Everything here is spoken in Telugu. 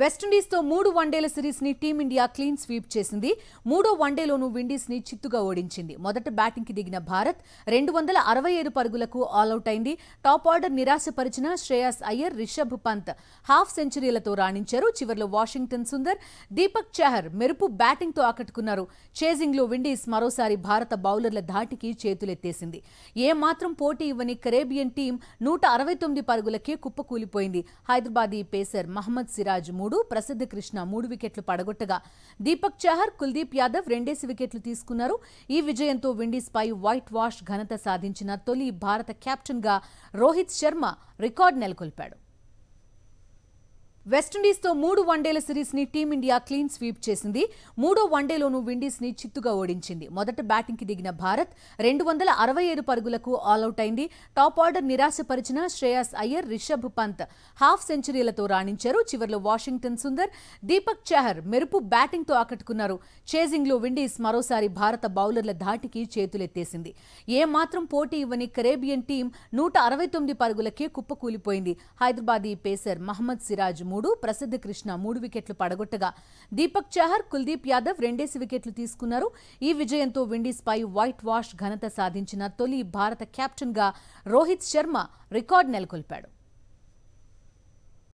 వెస్టిండీస్తో మూడు వన్డేల సిరీస్ని టీమిండియా క్లీన్ స్వీప్ చేసింది మూడో వన్డేలోనూ విండీస్ ని చిత్తుగా ఓడించింది మొదట కి దిగిన భారత్ రెండు వందల పరుగులకు ఆల్అౌట్ అయింది టాప్ ఆర్డర్ నిరాశపరిచిన శ్రేయాస్ అయ్యర్ రిషబ్ పంత్ హాఫ్ సెంచరీలతో రాణించారు చివరిలో వాషింగ్టన్ సుందర్ దీపక్ చహర్ మెరుపు బ్యాటింగ్తో ఆకట్టుకున్నారు లో విండీస్ మరోసారి భారత బౌలర్ల ధాటికి చేతులెత్తేసింది ఏమాత్రం పోటీ ఇవ్వని కరేబియన్ టీం నూట అరవై తొమ్మిది పరుగులకే కుప్పకూలిపోయింది హైదరాబాదీ పేసర్ మహమ్మద్ సిరాజ్ మూడు ప్రసిద్ధ కృష్ణ మూడు వికెట్లు పడగొట్టగా దీపక్ చహర్ కుల్దీప్ యాదవ్ రెండేసి వికెట్లు తీసుకున్నారు ఈ విజయంతో విండీస్పై వైట్ వాష్ ఘనత సాధించిన తొలి భారత గా రోహిత్ శర్మ రికార్డు నెలకొల్పాడు వెస్టిండీస్తో మూడు వన్డేల సిరీస్ని టీమిండియా క్లీన్ స్వీప్ చేసింది మూడో వన్డేలోనూ ని చిత్తుగా ఓడించింది మొదట బ్యాటింగ్ కి దిగిన భారత్ రెండు వందల అరవై ఐదు పరుగులకు ఆల్అౌట్ అయింది టాప్ ఆర్డర్ నిరాశపరిచిన శ్రేయాస్ అయ్యర్ రిషబ్ పంత్ హాఫ్ సెంచరీలతో రాణించారు చివరిలో వాషింగ్టన్ సుందర్ దీపక్ చహర్ మెరుపు బ్యాటింగ్తో ఆకట్టుకున్నారు లో విండీస్ మరోసారి భారత బౌలర్ల ధాటికి చేతులెత్తేసింది ఏమాత్రం పోటీ ఇవ్వని కరేబియన్ టీం నూట అరవై తొమ్మిది పరుగులకే కుప్పకూలిపోయింది హైదరాబాదీ పేసర్ మహమ్మద్ సిరాజ్ మూడు ప్రసిద్ధ కృష్ణ మూడు వికెట్లు పడగొట్టగా దీపక్ చహర్ కుల్దీప్ యాదవ్ రెండేసి వికెట్లు తీసుకున్నారు ఈ విజయంతో విండీస్పై వైట్ వాష్ ఘనత సాధించిన తొలి భారత గా రోహిత్ శర్మ రికార్డు నెలకొల్పాడు